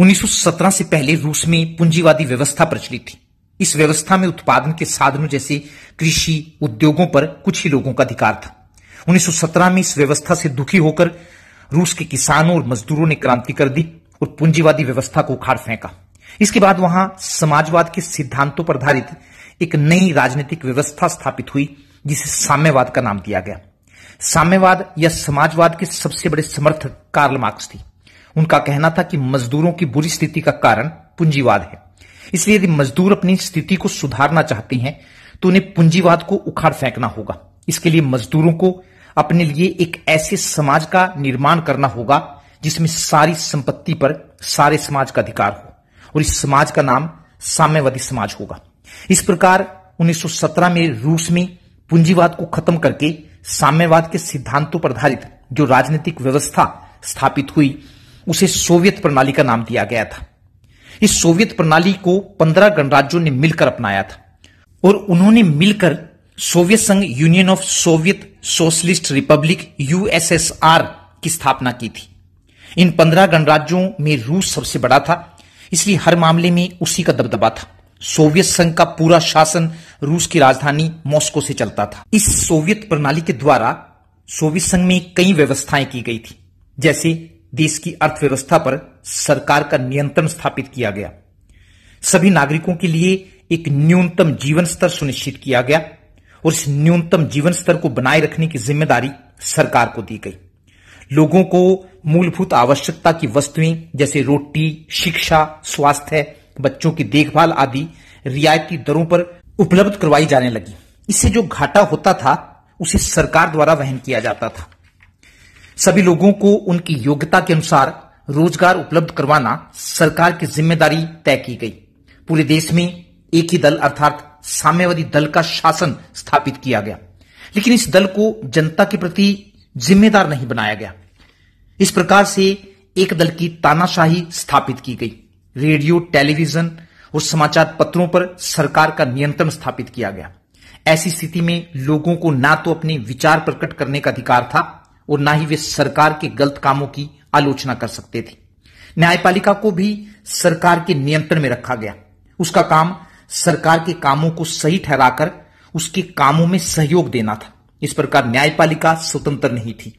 1917 से पहले रूस में पूंजीवादी व्यवस्था प्रचलित थी इस व्यवस्था में उत्पादन के साधनों जैसे कृषि उद्योगों पर कुछ ही लोगों का अधिकार था 1917 में इस व्यवस्था से दुखी होकर रूस के किसानों और मजदूरों ने क्रांति कर दी और पूंजीवादी व्यवस्था को उखाड़ फेंका इसके बाद वहां समाजवाद के सिद्धांतों पर आधारित एक नई राजनीतिक व्यवस्था स्थापित हुई जिसे साम्यवाद का नाम दिया गया साम्यवाद या समाजवाद के सबसे बड़े समर्थक कार्ल मार्क्स थी उनका कहना था कि मजदूरों की बुरी स्थिति का कारण पूंजीवाद है इसलिए यदि मजदूर अपनी स्थिति को सुधारना चाहते हैं तो उन्हें पूंजीवाद को उखाड़ फेंकना होगा इसके लिए मजदूरों को अपने लिए एक ऐसे समाज का निर्माण करना होगा जिसमें सारी संपत्ति पर सारे समाज का अधिकार हो और इस समाज का नाम साम्यवादी समाज होगा इस प्रकार 1917 में रूस में पूंजीवाद को खत्म करके साम्यवाद के सिद्धांतों पर आधारित जो राजनीतिक व्यवस्था स्थापित हुई उसे सोवियत प्रणाली का नाम दिया गया था इस सोवियत प्रणाली को पंद्रह गणराज्यों ने मिलकर अपनाया था और उन्होंने मिलकर सोवियत संघ union of Soviet socialist republic USSR की स्थापना की थी इन पंद्रह गणराज्यों में रूस सबसे बड़ा था इसलिए हर मामले में उसी का दबदबा था सोवियत संघ का पूरा शासन रूस की राजधानी मॉस्को से चलता था इस सोवियत प्रणाली के द्वारा सोवियत संघ में कई व्यवस्थाएं की गई थी जैसे देश की अर्थव्यवस्था पर सरकार का नियंत्रण स्थापित किया गया सभी नागरिकों के लिए एक न्यूनतम जीवन स्तर सुनिश्चित किया गया और इस न्यूनतम जीवन स्तर को बनाए रखने की जिम्मेदारी सरकार को दी गई लोगों को मूलभूत आवश्यकता की वस्तुएं जैसे रोटी शिक्षा स्वास्थ्य बच्चों की देखभाल आदि रियायती दरों पर उपलब्ध करवाई जाने लगी इससे जो घाटा होता था उसे सरकार द्वारा वहन किया जाता था सभी लोगों को उनकी योग्यता के अनुसार रोजगार उपलब्ध करवाना सरकार की जिम्मेदारी तय की गई पूरे देश में एक ही दल अर्थात साम्यवादी दल का शासन स्थापित किया गया लेकिन इस दल को जनता के प्रति जिम्मेदार नहीं बनाया गया इस प्रकार से एक दल की तानाशाही स्थापित की गई रेडियो टेलीविजन और समाचार पत्रों पर सरकार का नियंत्रण स्थापित किया गया ऐसी स्थिति में लोगों को ना तो अपने विचार प्रकट करने का अधिकार था और ना ही वे सरकार के गलत कामों की आलोचना कर सकते थे न्यायपालिका को भी सरकार के नियंत्रण में रखा गया उसका काम सरकार के कामों को सही ठहराकर उसके कामों में सहयोग देना था इस प्रकार न्यायपालिका स्वतंत्र नहीं थी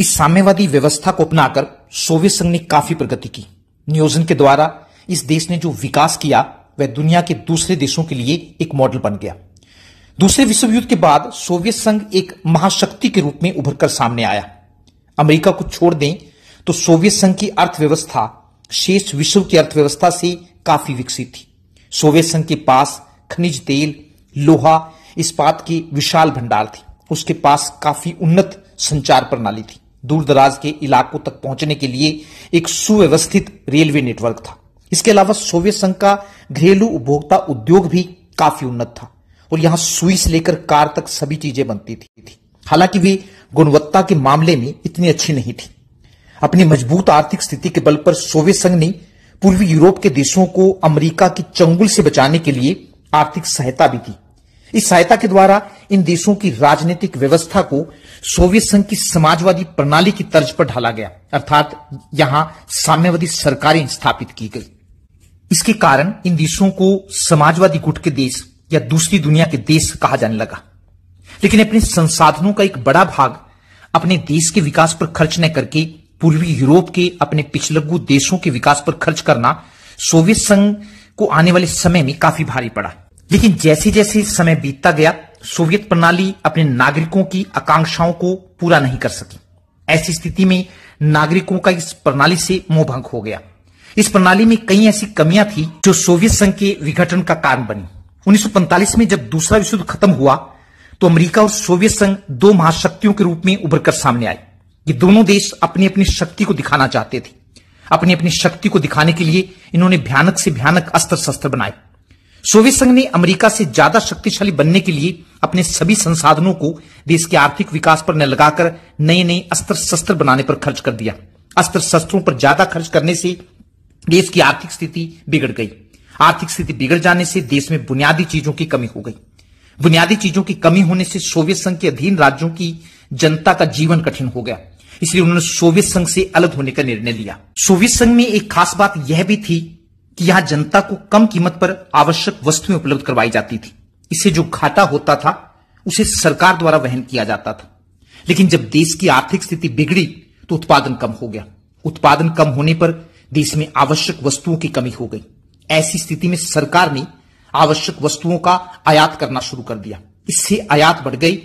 इस साम्यवादी व्यवस्था को अपनाकर सोवियत संघ ने काफी प्रगति की नियोजन के द्वारा इस देश ने जो विकास किया वह दुनिया के दूसरे देशों के लिए एक मॉडल बन गया दूसरे विश्व युद्ध के बाद सोवियत संघ एक महाशक्ति के रूप में उभरकर सामने आया अमेरिका को छोड़ दें तो सोवियत संघ की अर्थव्यवस्था शेष विश्व की अर्थव्यवस्था से काफी विकसित थी सोवियत संघ के पास खनिज तेल लोहा इस्पात की विशाल भंडार थी उसके पास काफी उन्नत संचार प्रणाली थी दूर दराज के इलाकों तक पहुंचने के लिए एक सुव्यवस्थित रेलवे नेटवर्क था इसके अलावा सोवियत संघ का घरेलू उपभोक्ता उद्योग भी काफी उन्नत था और यहां सुई से लेकर कार तक सभी चीजें बनती थी हालांकि वे गुणवत्ता के मामले में इतनी अच्छी नहीं थी अपनी मजबूत आर्थिक स्थिति के बल पर सोवियत संघ ने पूर्वी यूरोप के देशों को अमेरिका की चंगुल से बचाने के लिए आर्थिक सहायता भी दी इस सहायता के द्वारा इन देशों की राजनीतिक व्यवस्था को सोवियत संघ की समाजवादी प्रणाली की तर्ज पर ढाला गया अर्थात यहां साम्यवादी सरकारें स्थापित की गई इसके कारण इन देशों को समाजवादी गुट के देश या दूसरी दुनिया के देश कहा जाने लगा लेकिन अपने संसाधनों का एक बड़ा भाग अपने देश के विकास पर खर्च न करके पूर्वी यूरोप के अपने पिछलगु देशों के विकास पर खर्च करना सोवियत संघ को आने वाले समय में काफी भारी पड़ा लेकिन जैसे जैसे समय बीतता गया सोवियत प्रणाली अपने नागरिकों की आकांक्षाओं को पूरा नहीं कर सकी ऐसी स्थिति में नागरिकों का इस प्रणाली से मोहभंग हो गया इस प्रणाली में कई ऐसी कमियां थी जो सोवियत संघ के विघटन का कारण बनी 1945 में जब दूसरा विश्व युद्ध खत्म हुआ तो अमेरिका और सोवियत संघ दो महाशक्तियों के रूप में उभरकर सामने आए ये दोनों देश अपनी अपनी शक्ति को दिखाना चाहते थे अपनी अपनी शक्ति को दिखाने के लिए इन्होंने भयानक से भयानक अस्त्र शस्त्र बनाए सोवियत संघ ने अमेरिका से ज्यादा शक्तिशाली बनने के लिए अपने सभी संसाधनों को देश के आर्थिक विकास पर न लगाकर नए नए अस्त्र शस्त्र बनाने पर खर्च कर दिया अस्त्र शस्त्रों पर ज्यादा खर्च करने से देश की आर्थिक स्थिति बिगड़ गई आर्थिक स्थिति बिगड़ जाने से देश में बुनियादी चीजों की कमी हो गई बुनियादी चीजों की कमी होने से सोवियत संघ के अधीन राज्यों की जनता का जीवन कठिन हो गया इसलिए उन्होंने सोवियत संघ से अलग होने का निर्णय लिया सोवियत संघ में एक खास बात यह भी थी कि यहां जनता को कम कीमत पर आवश्यक वस्तुएं उपलब्ध करवाई जाती थी इससे जो घाटा होता था उसे सरकार द्वारा वहन किया जाता था लेकिन जब देश की आर्थिक स्थिति बिगड़ी तो उत्पादन कम हो गया उत्पादन कम होने पर देश में आवश्यक वस्तुओं की कमी हो गई ऐसी स्थिति में सरकार ने आवश्यक वस्तुओं का आयात करना शुरू कर दिया इससे आयात बढ़ गई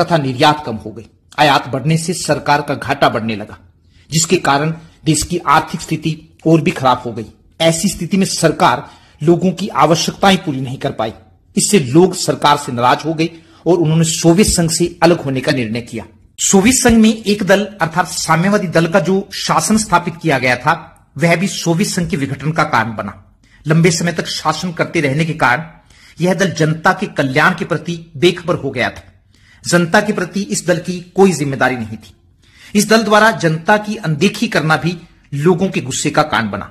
तथा निर्यात कम हो गई आयात बढ़ने से सरकार का घाटा बढ़ने लगा जिसके कारण देश की आर्थिक स्थिति और भी खराब हो गई ऐसी स्थिति में सरकार लोगों की आवश्यकताएं पूरी नहीं कर पाई इससे लोग सरकार से नाराज हो गई और उन्होंने सोवियत संघ से अलग होने का निर्णय किया सोवियत संघ में एक दल अर्थात साम्यवादी दल का जो शासन स्थापित किया गया था वह भी सोवियत संघ के विघटन का कारण बना लंबे समय तक शासन करते रहने के कारण यह दल जनता के कल्याण के प्रति बेखबर हो गया था जनता के प्रति इस दल की कोई जिम्मेदारी नहीं थी इस दल द्वारा जनता की अनदेखी करना भी लोगों के गुस्से का कारण बना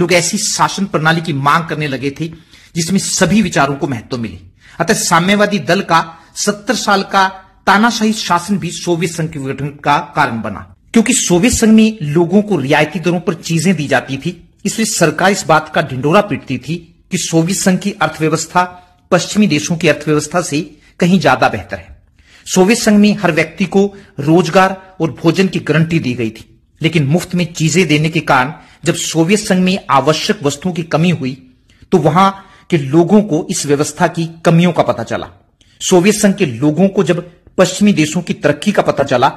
लोग ऐसी शासन प्रणाली की मांग करने लगे थे जिसमें सभी विचारों को महत्व मिले अतः साम्यवादी दल का सत्तर साल का तानाशाही शासन भी सोवियत संघ के विघटन का कारण बना क्योंकि सोवियत संघ में लोगों को रियायती दरों पर चीजें दी जाती थी इसलिए सरकार इस बात का ढिंडोरा पीटती थी कि सोवियत संघ की अर्थव्यवस्था पश्चिमी देशों की अर्थव्यवस्था से कहीं ज्यादा बेहतर है सोवियत संघ में हर व्यक्ति को रोजगार और भोजन की गारंटी दी गई थी लेकिन मुफ्त में चीजें देने के कारण जब सोवियत संघ में आवश्यक वस्तुओं की कमी हुई तो वहां के लोगों को इस व्यवस्था की कमियों का पता चला सोवियत संघ के लोगों को जब पश्चिमी देशों की तरक्की का पता चला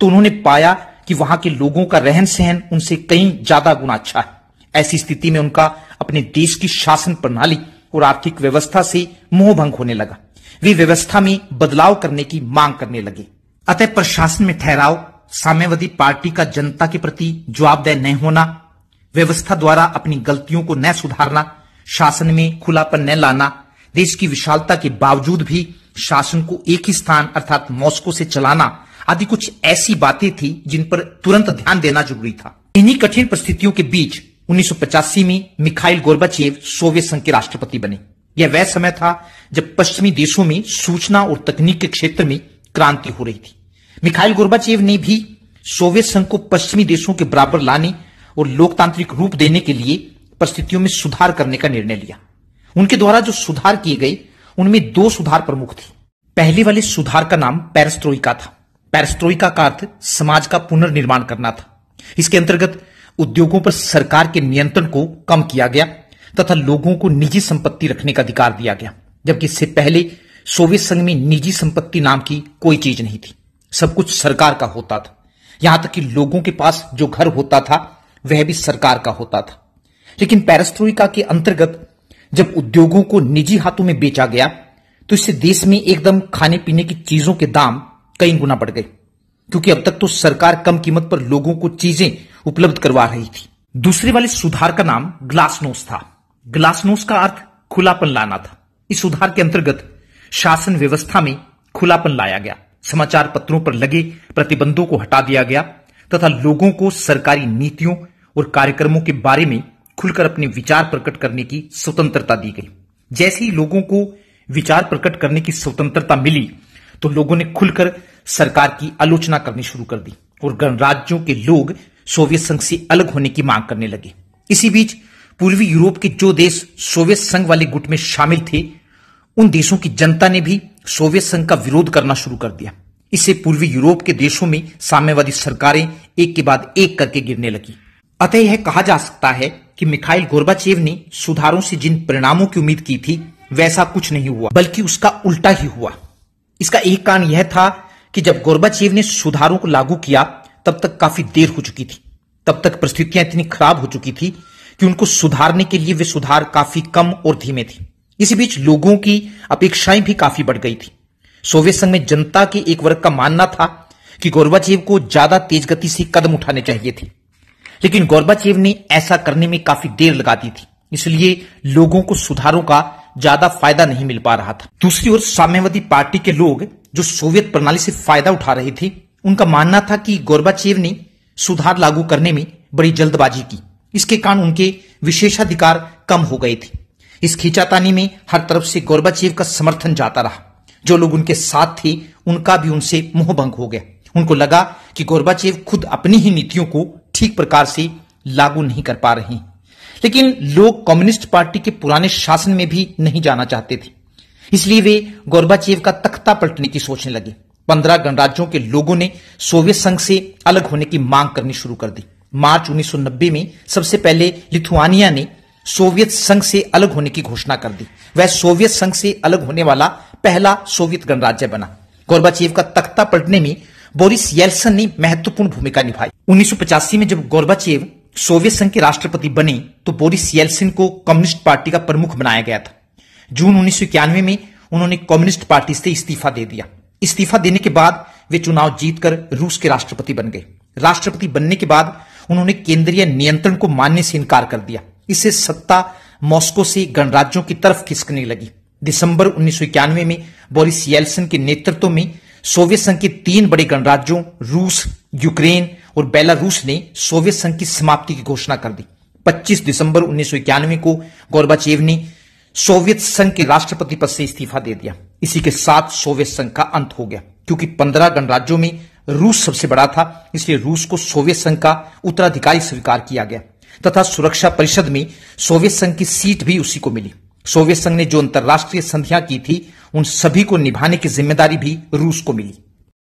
तो उन्होंने पाया कि वहां के लोगों का रहन सहन उनसे कई ज्यादा गुना अच्छा है ऐसी स्थिति में उनका अपने देश की शासन प्रणाली और आर्थिक व्यवस्था से मोह भंग होने लगा वे व्यवस्था में बदलाव करने की मांग करने लगे अतः प्रशासन में ठहराव साम्यवादी पार्टी का जनता के प्रति जवाबदेह न होना व्यवस्था द्वारा अपनी गलतियों को न सुधारना शासन में खुलापन न लाना देश की विशालता के बावजूद भी शासन को एक ही स्थान अर्थात मॉस्को से चलाना आदि कुछ ऐसी बातें थी जिन पर तुरंत ध्यान देना जरूरी था इन्हीं कठिन परिस्थितियों के बीच 1985 में मिखाइल गोरबाचेव सोवियत संघ के राष्ट्रपति बने यह वह समय था जब पश्चिमी देशों में सूचना और तकनीक के क्षेत्र में क्रांति हो रही थी मिखाइल गोरबाचेव ने भी सोवियत संघ को पश्चिमी देशों के बराबर लाने और लोकतांत्रिक रूप देने के लिए परिस्थितियों में सुधार करने का निर्णय लिया उनके द्वारा जो सुधार किए गए उनमें दो सुधार प्रमुख थे पहले वाले सुधार का नाम पेरस्ट्रोइका था पेरस्ट्रोइका का अर्थ समाज का पुनर्निर्माण करना था इसके अंतर्गत उद्योगों पर सरकार के नियंत्रण को कम किया गया तथा लोगों को निजी संपत्ति रखने का अधिकार दिया गया जबकि इससे पहले सोवियत संघ में निजी संपत्ति नाम की कोई चीज नहीं थी सब कुछ सरकार का होता था यहां तक कि लोगों के पास जो घर होता था वह भी सरकार का होता था लेकिन पैरस्त्रोइका के अंतर्गत जब उद्योगों को निजी हाथों में बेचा गया तो इससे देश में एकदम खाने पीने की चीजों के दाम कई गुना बढ़ गए क्योंकि अब तक तो सरकार कम कीमत पर लोगों को चीजें उपलब्ध करवा रही थी दूसरे वाले सुधार का नाम ग्लासनोस था ग्लासनोस का अर्थ खुलापन लाना था इस सुधार के अंतर्गत शासन व्यवस्था में खुलापन लाया गया समाचार पत्रों पर लगे प्रतिबंधों को हटा दिया गया तथा लोगों को सरकारी नीतियों और कार्यक्रमों के बारे में खुलकर अपने विचार प्रकट करने की स्वतंत्रता दी गई जैसे ही लोगों को विचार प्रकट करने की स्वतंत्रता मिली तो लोगों ने खुलकर सरकार की आलोचना करनी शुरू कर दी और गणराज्यों के लोग सोवियत संघ से अलग होने की मांग करने लगे इसी बीच पूर्वी यूरोप के जो देश सोवियत संघ वाले गुट में शामिल थे उन देशों की जनता ने भी सोवियत संघ का विरोध करना शुरू कर दिया इससे पूर्वी यूरोप के देशों में साम्यवादी सरकारें एक के बाद एक करके गिरने लगी अतः यह कहा जा सकता है कि मिखाइल गोरबाचेव ने सुधारों से जिन परिणामों की उम्मीद की थी वैसा कुछ नहीं हुआ बल्कि उसका उल्टा ही हुआ इसका एक कारण यह था कि जब गोरबाचेव ने सुधारों को लागू किया तब तक काफी देर हो चुकी थी तब तक परिस्थितियां इतनी खराब हो चुकी थी कि उनको सुधारने के लिए वे सुधार काफी कम और धीमे थे इसी बीच लोगों की अपेक्षाएं भी काफी बढ़ गई थी सोवियत संघ में जनता के एक वर्ग का मानना था कि गोरबाचेव को ज्यादा तेज गति से कदम उठाने चाहिए थे लेकिन गोरबाचेव ने ऐसा करने में काफी देर लगा दी थी इसलिए लोगों को सुधारों का ज्यादा फायदा नहीं मिल पा रहा था दूसरी ओर साम्यवादी पार्टी के लोग जो सोवियत प्रणाली से फायदा उठा रहे थे उनका मानना था कि गोरबाचेव ने सुधार लागू करने में बड़ी जल्दबाजी की इसके कारण उनके विशेषाधिकार कम हो गए थे इस खींचातानी में हर तरफ से गोरबाचेव का समर्थन जाता रहा जो लोग उनके साथ थे उनका भी उनसे भंग हो गया उनको लगा कि गोरबाचेव खुद अपनी ही नीतियों को ठीक प्रकार से लागू नहीं कर पा रहे लेकिन लोग कम्युनिस्ट पार्टी के पुराने शासन में भी नहीं जाना चाहते थे इसलिए वे गोरबाचेव का तख्ता पलटने की सोचने लगे पंद्रह गणराज्यों के लोगों ने सोवियत संघ से अलग होने की मांग करनी शुरू कर दी मार्च 1990 में सबसे पहले लिथुआनिया ने सोवियत संघ से अलग होने की घोषणा कर दी वह सोवियत संघ से अलग होने वाला पहला सोवियत गणराज्य बना गोरबाचेव का तख्ता पलटने में बोरिस येल्सन ने महत्वपूर्ण भूमिका निभाई उन्नीस में जब गोरबाचेव सोवियत संघ के राष्ट्रपति बने तो बोरिस येल्सिन को कम्युनिस्ट पार्टी का प्रमुख बनाया गया था जून उन्नीस में उन्होंने कम्युनिस्ट पार्टी से इस्तीफा दे दिया इस्तीफा देने के बाद वे चुनाव जीतकर रूस के राष्ट्रपति बन गए राष्ट्रपति बनने के बाद उन्होंने केंद्रीय नियंत्रण को मानने से इनकार कर दिया इससे सत्ता मॉस्को से गणराज्यों की तरफ खिसकने लगी दिसंबर उन्नीस में बोरिस येल्सन के नेतृत्व में सोवियत संघ के तीन बड़े गणराज्यों रूस यूक्रेन और बेलारूस ने सोवियत संघ की समाप्ति की घोषणा कर दी 25 दिसंबर उन्नीस को गोरबाचेव ने सोवियत संघ के राष्ट्रपति पद से इस्तीफा दे दिया इसी के साथ सोवियत संघ का अंत हो गया क्योंकि पंद्रह गणराज्यों में रूस सबसे बड़ा था इसलिए रूस को सोवियत संघ का उत्तराधिकारी स्वीकार किया गया तथा सुरक्षा परिषद में सोवियत संघ की सीट भी उसी को मिली सोवियत संघ ने जो अंतर्राष्ट्रीय संधियां की थी उन सभी को निभाने की जिम्मेदारी भी रूस को मिली